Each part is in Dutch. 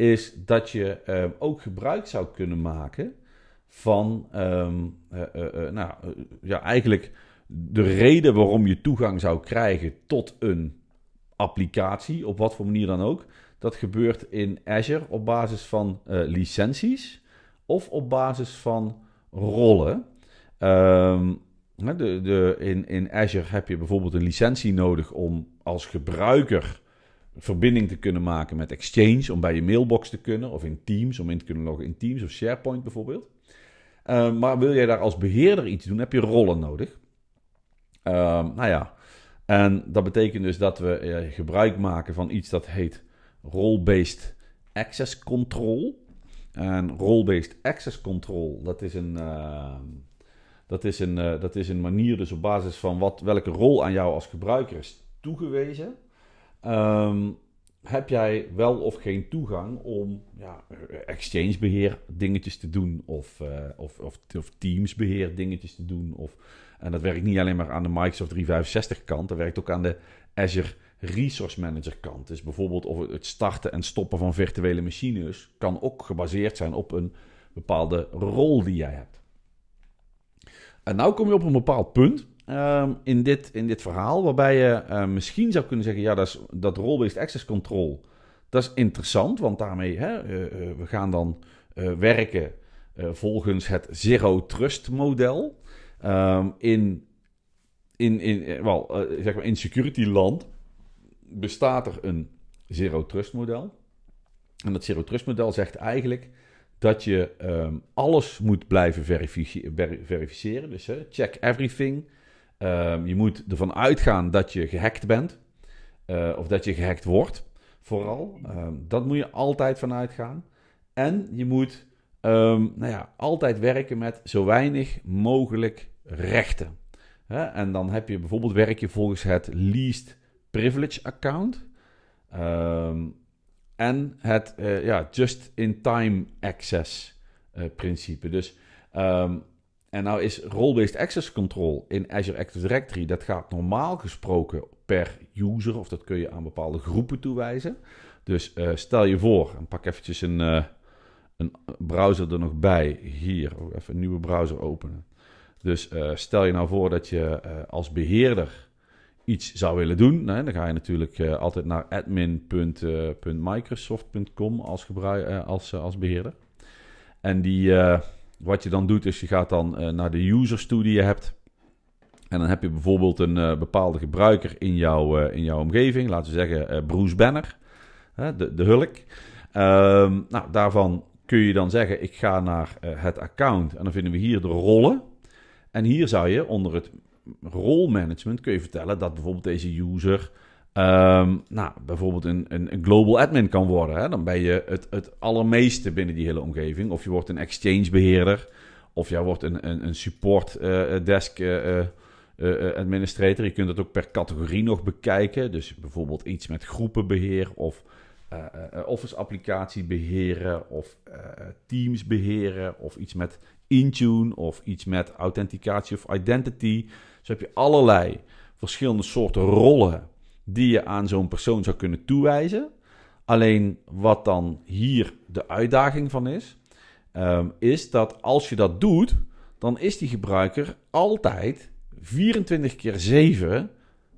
is dat je ehm, ook gebruik zou kunnen maken van, ehm, eh, eh, eh, nou ja, eigenlijk de reden waarom je toegang zou krijgen tot een applicatie, op wat voor manier dan ook. Dat gebeurt in Azure op basis van licenties of op basis van rollen. Ehm, de, de, in, in Azure heb je bijvoorbeeld een licentie nodig om als gebruiker verbinding te kunnen maken met Exchange, om bij je mailbox te kunnen, of in Teams, om in te kunnen loggen in Teams of SharePoint bijvoorbeeld. Ehm, maar wil jij daar als beheerder iets doen, heb je rollen nodig. Uh, nou ja, en dat betekent dus dat we eh, gebruik maken van iets dat heet role-based access control. En role-based access control, dat is een, ehm, dat is een, eh, dat is een manier dus op basis van wat, welke rol aan jou als gebruiker is toegewezen Ehm, heb jij wel of geen toegang om ja, exchange beheer dingetjes te doen of, eh, of, of, of Teams beheer dingetjes te doen. Of, en dat werkt niet alleen maar aan de Microsoft 365 kant, dat werkt ook aan de Azure Resource Manager kant. Dus bijvoorbeeld of het starten en stoppen van virtuele machines kan ook gebaseerd zijn op een bepaalde rol die jij hebt. En nu kom je op een bepaald punt Ehm, in, dit, in dit verhaal. Waarbij je eh, misschien zou kunnen zeggen: ja, dat, dat role-based access control. Dat is interessant, want daarmee hè, eh, eh, we gaan dan werken volgens het zero trust model. Ehm, in, in, in, wel, zeg maar in security land bestaat er een zero trust model. En dat zero trust model zegt eigenlijk dat je ehm, alles moet blijven verificeren. Dus hè, check everything. Ehm, je moet ervan uitgaan dat je gehackt bent. Eh, of dat je gehackt wordt, vooral. Ehm, dat moet je altijd van uitgaan. En je moet ehm, nou ja, altijd werken met zo weinig mogelijk rechten. Hè? En dan heb je bijvoorbeeld werk je volgens het least privilege account. en het eh, ja, just-in-time access eh, principe. Dus en nou is role-based access control in Azure Active Directory, dat gaat normaal gesproken per user, of dat kun je aan bepaalde groepen toewijzen. Dus eh, stel je voor, pak eventjes een, eh, een browser er nog bij, hier, even een nieuwe browser openen. Dus eh, stel je nou voor dat je als beheerder iets zou willen doen, dan ga je natuurlijk altijd naar admin.microsoft.com als, gebruik, als, als beheerder. En die, wat je dan doet is je gaat dan eh, naar de users toe die je hebt. En dan heb je bijvoorbeeld een eh, bepaalde gebruiker in, jouw eh, in jouw omgeving. Laten we zeggen Bruce Banner, de, de Hulk. Ehm, nou, daarvan kun je dan zeggen, ik ga naar het account. En dan vinden we hier de rollen. En hier zou je onder het rolmanagement kun je vertellen dat bijvoorbeeld deze user Ehm, nou, bijvoorbeeld een, een, een, global admin kan worden. Hè? Dan ben je het, het allermeeste binnen die hele omgeving. Of je wordt een exchange beheerder. Of jij wordt een, een, een support eh, eh, desk eh, administrator. Je kunt dat ook per categorie nog bekijken. Dus bijvoorbeeld iets met groepenbeheer of office applicatie beheren of teams beheren of iets met Intune of iets met authenticatie of identity. Zo dus heb je allerlei verschillende soorten rollen die je aan zo'n persoon zou kunnen toewijzen. Alleen wat dan hier de uitdaging van is, ehm, is dat als je dat doet, dan is die gebruiker altijd 24 keer 7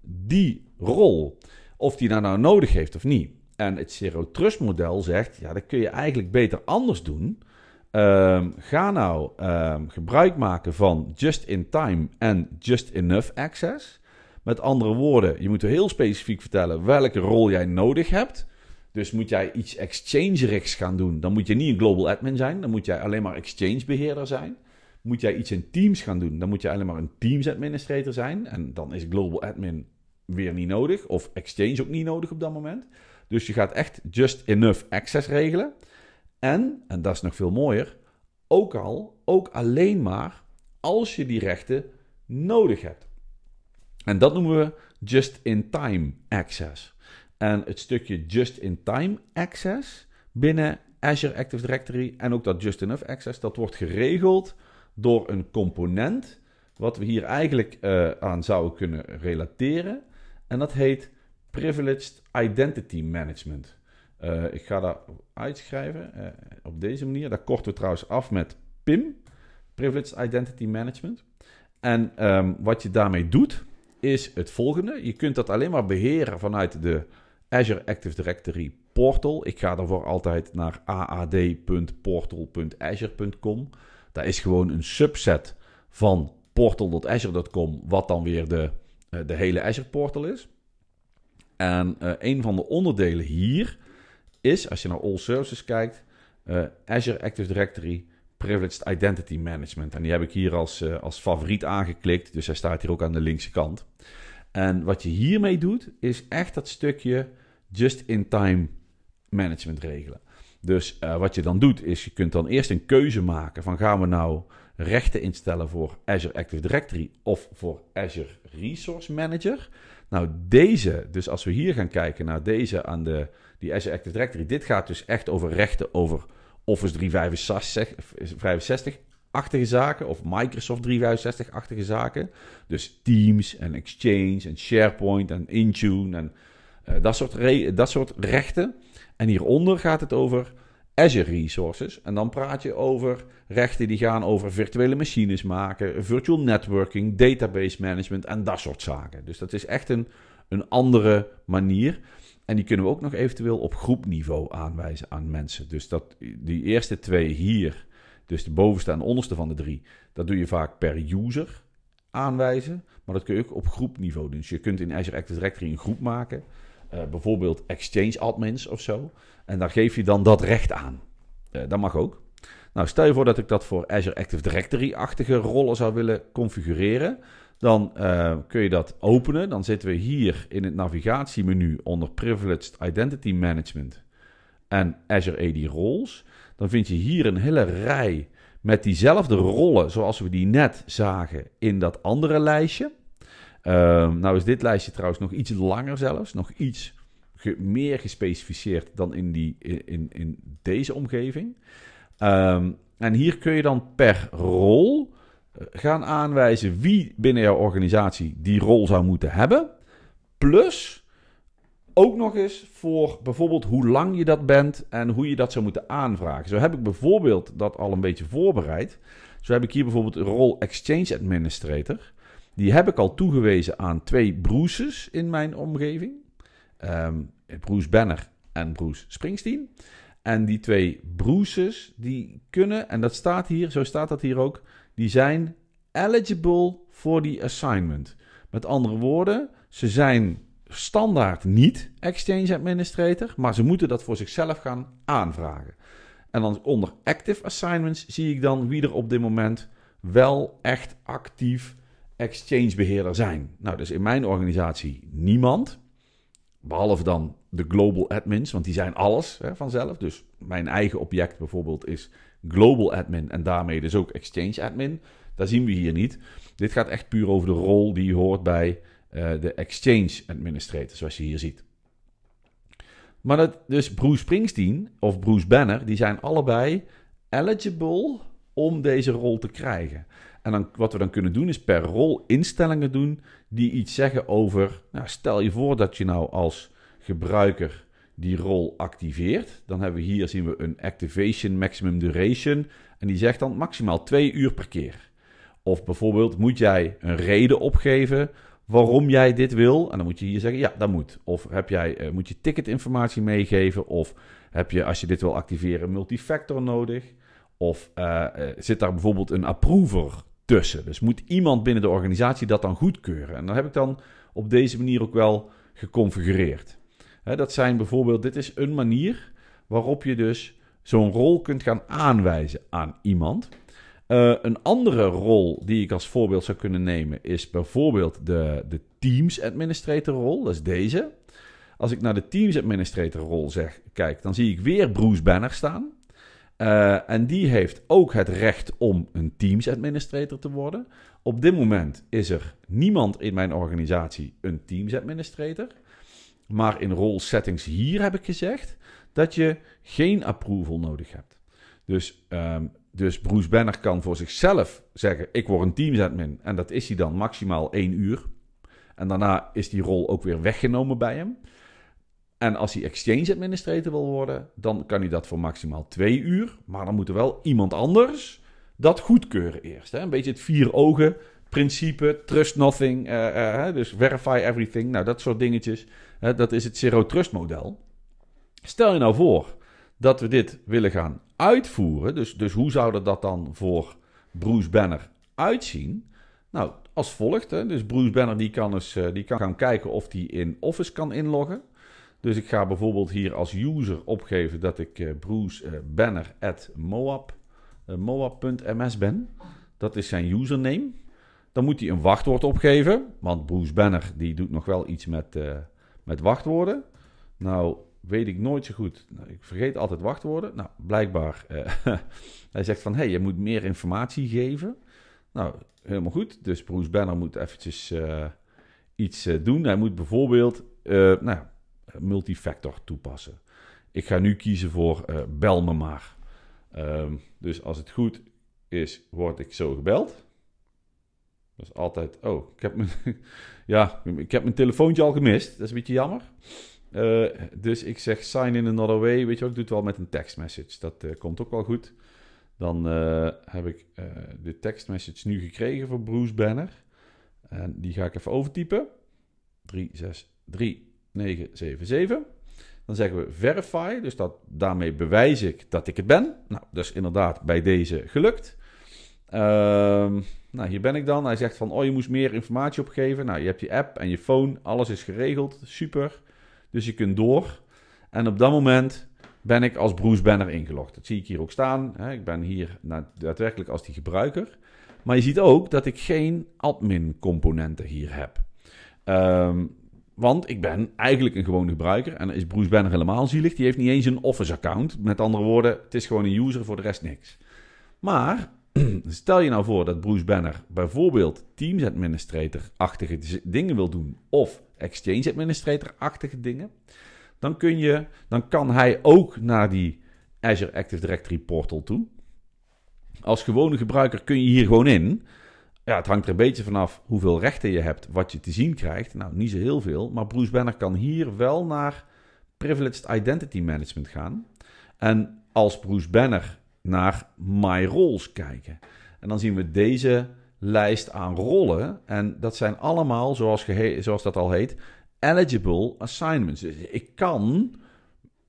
die rol. Of die daar nou nodig heeft of niet. En het Zero Trust model zegt, ja, dat kun je eigenlijk beter anders doen. Ehm, ga nou ehm, gebruik maken van just-in-time en just-enough access. Met andere woorden, je moet heel specifiek vertellen welke rol jij nodig hebt. Dus moet jij iets exchange-rechts gaan doen, dan moet je niet een global admin zijn. Dan moet jij alleen maar exchange-beheerder zijn. Moet jij iets in Teams gaan doen, dan moet je alleen maar een Teams-administrator zijn. En dan is global admin weer niet nodig. Of exchange ook niet nodig op dat moment. Dus je gaat echt just enough access regelen. En, en dat is nog veel mooier, ook al, ook alleen maar als je die rechten nodig hebt. En dat noemen we just-in-time access. En het stukje just-in-time access binnen Azure Active Directory en ook dat just-enough access, dat wordt geregeld door een component wat we hier eigenlijk eh, aan zouden kunnen relateren. En dat heet Privileged Identity Management. Eh, ik ga dat uitschrijven eh, op deze manier. Daar korten we trouwens af met PIM, Privileged Identity Management. En ehm, wat je daarmee doet, is het volgende. Je kunt dat alleen maar beheren vanuit de Azure Active Directory portal. Ik ga daarvoor altijd naar aad.portal.azure.com. Dat is gewoon een subset van portal.azure.com, wat dan weer de, eh, de hele Azure portal is. En eh, een van de onderdelen hier is, als je naar All Services kijkt, eh, Azure Active Directory Privileged Identity Management. En die heb ik hier als, als favoriet aangeklikt, dus hij staat hier ook aan de linkse kant. En wat je hiermee doet, is echt dat stukje just-in-time management regelen. Dus eh, wat je dan doet, is je kunt dan eerst een keuze maken van gaan we nou rechten instellen voor Azure Active Directory of voor Azure Resource Manager. Nou, deze, dus als we hier gaan kijken naar deze aan de die Azure Active Directory, dit gaat dus echt over rechten over Office 365 achtige zaken of Microsoft 365 achtige zaken. Dus Teams en Exchange en SharePoint en Intune en eh, dat, soort dat soort rechten. En hieronder gaat het over Azure Resources. En dan praat je over rechten die gaan over virtuele machines maken, virtual networking, database management en dat soort zaken. Dus dat is echt een, een andere manier. En die kunnen we ook nog eventueel op groepniveau aanwijzen aan mensen. Dus dat, die eerste twee hier dus de bovenste en onderste van de drie, dat doe je vaak per user aanwijzen. Maar dat kun je ook op groepniveau doen. Dus je kunt in Azure Active Directory een groep maken. Eh, bijvoorbeeld Exchange admins of zo. En daar geef je dan dat recht aan. Eh, dat mag ook. Nou, stel je voor dat ik dat voor Azure Active Directory-achtige rollen zou willen configureren. Dan eh, kun je dat openen. Dan zitten we hier in het navigatiemenu onder Privileged Identity Management en Azure AD Roles dan vind je hier een hele rij met diezelfde rollen zoals we die net zagen in dat andere lijstje. Ehm, nou is dit lijstje trouwens nog iets langer zelfs, nog iets meer gespecificeerd dan in, die, in, in deze omgeving. Ehm, en hier kun je dan per rol eh, gaan aanwijzen wie binnen jouw organisatie die rol zou moeten hebben. Plus ook nog eens voor bijvoorbeeld hoe lang je dat bent en hoe je dat zou moeten aanvragen. Zo heb ik bijvoorbeeld dat al een beetje voorbereid. Zo heb ik hier bijvoorbeeld een rol Exchange Administrator. Die heb ik al toegewezen aan twee Bruces in mijn omgeving. Um, Bruce Banner en Bruce Springsteen. En die twee Bruces, die kunnen, en dat staat hier, zo staat dat hier ook, die zijn eligible voor die assignment. Met andere woorden, ze zijn standaard niet Exchange Administrator, maar ze moeten dat voor zichzelf gaan aanvragen. En dan onder Active Assignments zie ik dan wie er op dit moment wel echt actief Exchange beheerder zijn. Nou, dus in mijn organisatie niemand, behalve dan de Global Admins, want die zijn alles hè, vanzelf. Dus mijn eigen object bijvoorbeeld is Global Admin en daarmee dus ook Exchange Admin. Dat zien we hier niet. Dit gaat echt puur over de rol die hoort bij eh, de Exchange Administrator, zoals je hier ziet. Maar dat, dus Bruce Springsteen of Bruce Banner, die zijn allebei eligible om deze rol te krijgen. En dan, wat we dan kunnen doen is per rol instellingen doen die iets zeggen over. Nou, stel je voor dat je nou als gebruiker die rol activeert. Dan hebben we hier zien we een activation maximum duration. En die zegt dan maximaal twee uur per keer. Of bijvoorbeeld moet jij een reden opgeven waarom jij dit wil. En dan moet je hier zeggen, ja, dat moet. Of heb jij, eh, moet je ticketinformatie meegeven. Of heb je, als je dit wil activeren, multifactor nodig. Of eh, eh, zit daar bijvoorbeeld een approver tussen. Dus moet iemand binnen de organisatie dat dan goedkeuren. En dan heb ik dan op deze manier ook wel geconfigureerd. Hè, dat zijn bijvoorbeeld, dit is een manier waarop je dus zo'n rol kunt gaan aanwijzen aan iemand. Eh, een andere rol die ik als voorbeeld zou kunnen nemen is bijvoorbeeld de, de Teams Administrator rol. Dat is deze. Als ik naar de Teams Administrator rol zeg, kijk, dan zie ik weer Bruce Banner staan. Eh, en die heeft ook het recht om een Teams Administrator te worden. Op dit moment is er niemand in mijn organisatie een Teams Administrator. Maar in rol settings hier heb ik gezegd dat je geen approval nodig hebt. Dus, um, dus Bruce Banner kan voor zichzelf zeggen: Ik word een admin, En dat is hij dan maximaal één uur. En daarna is die rol ook weer weggenomen bij hem. En als hij exchange administrator wil worden, dan kan hij dat voor maximaal twee uur. Maar dan moet er wel iemand anders dat goedkeuren eerst. Hè? Een beetje het vier ogen principe, trust nothing, eh, eh, dus verify everything. Nou, dat soort dingetjes. dat is het zero trust model. Stel je nou voor dat we dit willen gaan uitvoeren. Dus, dus hoe zou dat dan voor Bruce Banner uitzien? Nou, als volgt. Hè. Dus Bruce Banner die kan, eens, eh, die kan gaan kijken of hij in Office kan inloggen. Dus ik ga bijvoorbeeld hier als user opgeven dat ik eh, Bruce eh, Banner ben. Dat is zijn username. Dan moet hij een wachtwoord opgeven, want Bruce Banner die doet nog wel iets met, met wachtwoorden. Nou, weet ik nooit zo goed. Nou, ik vergeet altijd wachtwoorden. Nou, blijkbaar. Eh, hij zegt van, hé, hey, je moet meer informatie geven. Nou, helemaal goed. Dus Bruce Banner moet eventjes eh, iets eh, doen. Hij moet bijvoorbeeld, nou, multifactor toepassen. Ik ga nu kiezen voor bel me maar. Ehm, dus als het goed is, word ik zo gebeld. Dat is altijd, oh, ik heb mijn, ja, ik heb mijn telefoontje al gemist. Dat is een beetje jammer. Eh, dus ik zeg sign in another way. Weet je wat, ik doe het wel met een text message. Dat eh, komt ook wel goed. Dan eh, heb ik de text message nu gekregen voor Bruce Banner. En die ga ik even overtypen. 363977. Dan zeggen we verify. Dus dat, daarmee bewijs ik dat ik het ben. Nou, dus inderdaad bij deze gelukt. Ehm, nou, hier ben ik dan. Hij zegt van, oh, je moest meer informatie opgeven. Nou, je hebt je app en je phone. Alles is geregeld. Super. Dus je kunt door. En op dat moment ben ik als Bruce Banner ingelogd. Dat zie ik hier ook staan. Ik ben hier daadwerkelijk als die gebruiker. Maar je ziet ook dat ik geen admin componenten hier heb. Ehm, want ik ben eigenlijk een gewone gebruiker. En is Bruce Banner helemaal zielig. Die heeft niet eens een Office account. Met andere woorden, het is gewoon een user, voor de rest niks. Maar Stel je nou voor dat Bruce Banner bijvoorbeeld Teams Administrator-achtige dingen wil doen of Exchange Administrator-achtige dingen, dan, kun je, dan kan hij ook naar die Azure Active Directory portal toe. Als gewone gebruiker kun je hier gewoon in. Ja, het hangt er een beetje vanaf hoeveel rechten je hebt, wat je te zien krijgt. Nou, niet zo heel veel, maar Bruce Banner kan hier wel naar Privileged Identity Management gaan. En als Bruce Banner naar My Roles kijken. En dan zien we deze lijst aan rollen. En dat zijn allemaal, zoals, zoals dat al heet, eligible assignments. Dus ik kan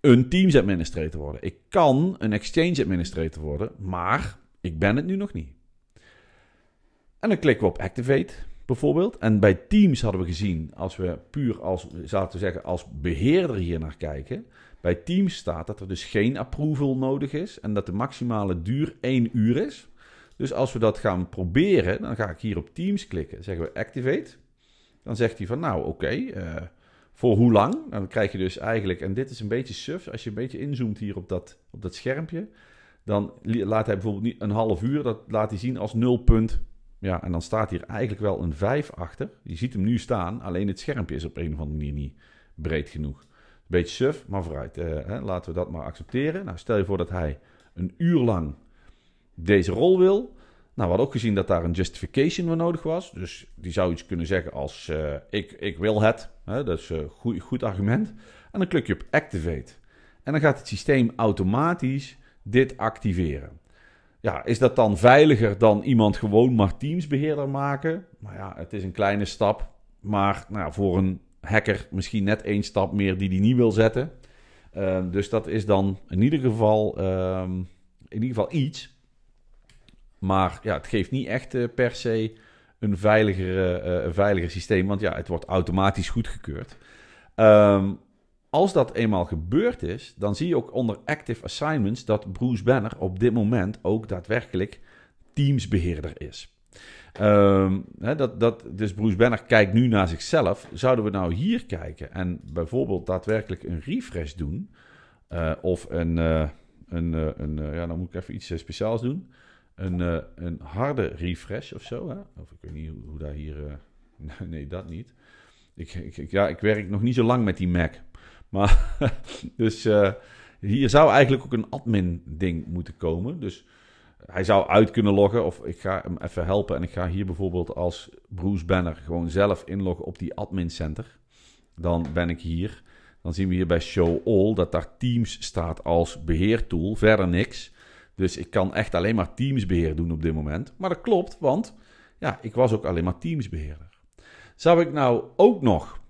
een Teams administrator worden. Ik kan een Exchange administrator worden, maar ik ben het nu nog niet. En dan klikken we op Activate bijvoorbeeld. En bij Teams hadden we gezien, als we puur als, zeggen, als beheerder hier naar kijken, bij Teams staat dat er dus geen approval nodig is en dat de maximale duur 1 uur is. Dus als we dat gaan proberen, dan ga ik hier op Teams klikken. Zeggen we activate. Dan zegt hij van nou oké, eh, voor hoe lang? Nou, dan krijg je dus eigenlijk, en dit is een beetje suf, als je een beetje inzoomt hier op dat, op dat schermpje. Dan laat hij bijvoorbeeld niet een half uur, dat laat hij zien als 0. Ja, en dan staat hier eigenlijk wel een 5 achter. Je ziet hem nu staan, alleen het schermpje is op een of andere manier niet breed genoeg. Beetje suf, maar vooruit. Eh, hè, laten we dat maar accepteren. Nou, stel je voor dat hij een uur lang deze rol wil. Nou, we hadden ook gezien dat daar een justification voor nodig was. Dus die zou iets kunnen zeggen als eh, ik, ik wil het. Hè, dat is een eh, goed, goed argument. En dan klik je op activate. En dan gaat het systeem automatisch dit activeren. Ja, is dat dan veiliger dan iemand gewoon maar Teams beheerder maken? Nou ja, het is een kleine stap. Maar nou, voor een hacker misschien net één stap meer die hij niet wil zetten. Ehm, dus dat is dan in ieder geval, ehm, in ieder geval iets. Maar ja, het geeft niet echt eh, per se een veiliger, eh, een veiliger systeem. Want ja, het wordt automatisch goedgekeurd. Um, als dat eenmaal gebeurd is, dan zie je ook onder Active Assignments dat Bruce Banner op dit moment ook daadwerkelijk teamsbeheerder is. Ehm, dat, dat, dus Bruce Banner kijkt nu naar zichzelf. Zouden we nou hier kijken en bijvoorbeeld daadwerkelijk een refresh doen? Eh, of een, eh, een, eh, een ja, dan moet ik even iets speciaals doen. Een, een harde refresh of zo. Hè? Of ik weet niet hoe, hoe daar hier. nee, dat niet. Ik, ik, ja, ik werk nog niet zo lang met die Mac. Maar dus hier zou eigenlijk ook een admin-ding moeten komen. Dus hij zou uit kunnen loggen of ik ga hem even helpen en ik ga hier bijvoorbeeld als Bruce Banner gewoon zelf inloggen op die admin center. Dan ben ik hier. Dan zien we hier bij Show All dat daar Teams staat als beheertool, verder niks. Dus ik kan echt alleen maar Teams beheer doen op dit moment. Maar dat klopt, want ja, ik was ook alleen maar Teams beheerder. Zou ik nou ook nog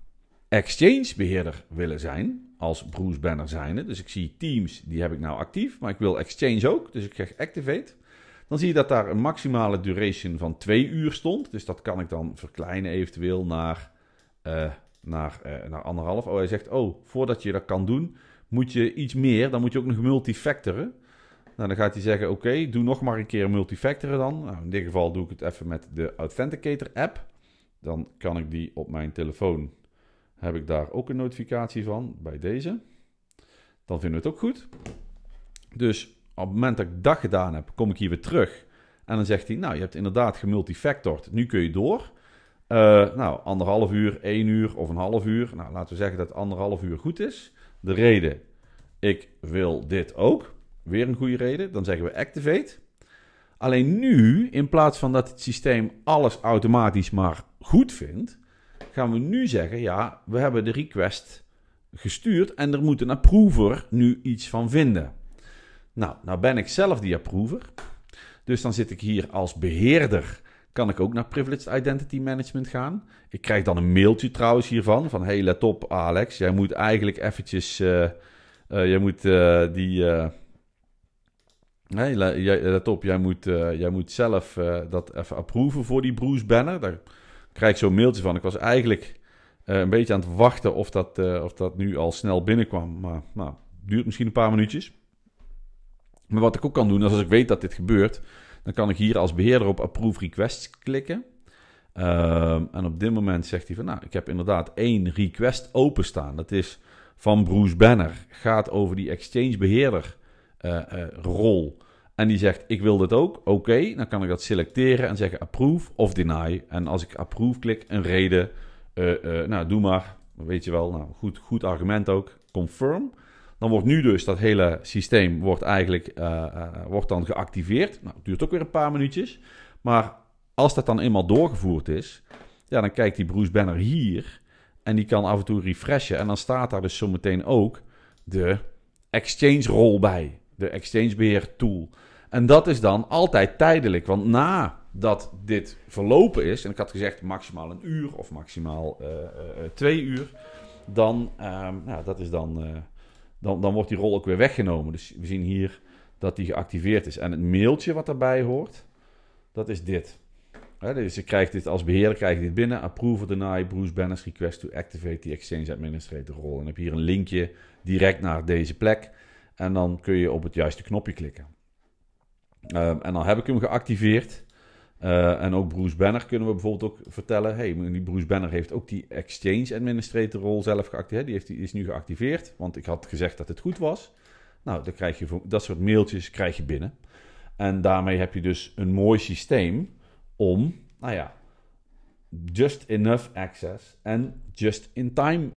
Exchange beheerder willen zijn? als Bruce Banner zijnde. Dus ik zie Teams, die heb ik nou actief. Maar ik wil Exchange ook, dus ik zeg Activate. Dan zie je dat daar een maximale duration van 2 uur stond. Dus dat kan ik dan verkleinen eventueel naar, uh, naar, eh, naar anderhalf. Oh, hij zegt, oh, voordat je dat kan doen, moet je iets meer. Dan moet je ook nog multifactoren. Nou, dan gaat hij zeggen, oké, doe nog maar een keer multifactoren dan. Nou, in dit geval doe ik het even met de Authenticator app. Dan kan ik die op mijn telefoon, heb ik daar ook een notificatie van, bij deze. Dan vinden we het ook goed. Dus op het moment dat ik dat gedaan heb, kom ik hier weer terug. En dan zegt hij, nou, je hebt inderdaad gemultifactored. Nu kun je door. Eh, nou, anderhalf uur, één uur of een half uur. Nou, laten we zeggen dat anderhalf uur goed is. De reden, ik wil dit ook. Weer een goede reden. Dan zeggen we activate. Alleen nu, in plaats van dat het systeem alles automatisch maar goed vindt, gaan we nu zeggen, ja, we hebben de request gestuurd en er moet een approver nu iets van vinden. Nou, nou ben ik zelf die approver. Dus dan zit ik hier als beheerder. Kan ik ook naar Privileged Identity Management gaan. Ik krijg dan een mailtje trouwens hiervan. Van hey let op Alex, jij moet eigenlijk eventjes... Uh, jij moet eh, die... Hey, let op, jij moet, jij moet zelf dat even approven voor die Bruce Banner. Daar krijg ik zo'n mailtje van. Ik was eigenlijk een beetje aan het wachten of dat, of dat nu al snel binnenkwam. Maar nou, duurt misschien een paar minuutjes. Maar wat ik ook kan doen, is als ik weet dat dit gebeurt, dan kan ik hier als beheerder op Approve Requests klikken. Ehm, en op dit moment zegt hij van, nou, ik heb inderdaad één request openstaan. Dat is van Bruce Banner, gaat over die exchange beheerder eh, eh, rol. En die zegt, ik wil dit ook, oké, dan kan ik dat selecteren en zeggen approve of deny. En als ik approve klik, een reden, eh, nou, doe maar, weet je wel, nou, goed, goed argument ook, confirm. Dan wordt nu dus dat hele systeem wordt eigenlijk eh, eh, wordt dan geactiveerd. Nou, het duurt ook weer een paar minuutjes. Maar als dat dan eenmaal doorgevoerd is, ja, dan kijkt die Bruce Banner hier. En die kan af en toe refreshen. En dan staat daar dus zometeen ook de exchange rol bij. De exchange beheer tool. En dat is dan altijd tijdelijk. Want nadat dit verlopen is, en ik had gezegd maximaal een uur of maximaal eh, twee uur. Dan, uh, nou, dat is dan dan, dan wordt die rol ook weer weggenomen. Dus we zien hier dat die geactiveerd is. En het mailtje wat daarbij hoort, dat is dit. dus je krijgt dit als beheerder krijg je dit binnen. Approve deny Bruce Banner's request to activate the Exchange Administrator role. En heb je hier een linkje direct naar deze plek. En dan kun je op het juiste knopje klikken. Ehm, en dan heb ik hem geactiveerd. Eh, en ook Bruce Banner kunnen we bijvoorbeeld ook vertellen. Hey, die Bruce Banner heeft ook die Exchange Administrator rol zelf geactiveerd. Die, heeft, die is nu geactiveerd, want ik had gezegd dat het goed was. Nou, dan krijg je dat soort mailtjes krijg je binnen. En daarmee heb je dus een mooi systeem om, nou ja, just enough access en just in time